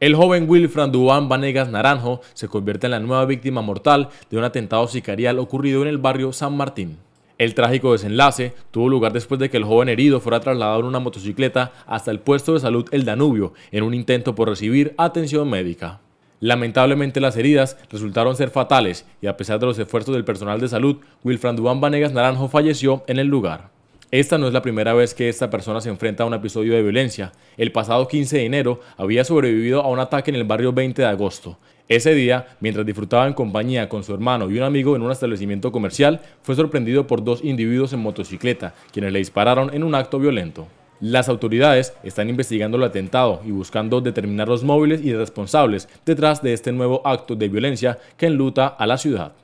El joven Wilfran Dubán Vanegas Naranjo se convierte en la nueva víctima mortal de un atentado sicarial ocurrido en el barrio San Martín. El trágico desenlace tuvo lugar después de que el joven herido fuera trasladado en una motocicleta hasta el puesto de salud El Danubio en un intento por recibir atención médica. Lamentablemente las heridas resultaron ser fatales y a pesar de los esfuerzos del personal de salud, Wilfran Dubán Vanegas Naranjo falleció en el lugar. Esta no es la primera vez que esta persona se enfrenta a un episodio de violencia. El pasado 15 de enero había sobrevivido a un ataque en el barrio 20 de agosto. Ese día, mientras disfrutaba en compañía con su hermano y un amigo en un establecimiento comercial, fue sorprendido por dos individuos en motocicleta, quienes le dispararon en un acto violento. Las autoridades están investigando el atentado y buscando determinar los móviles y responsables detrás de este nuevo acto de violencia que enluta a la ciudad.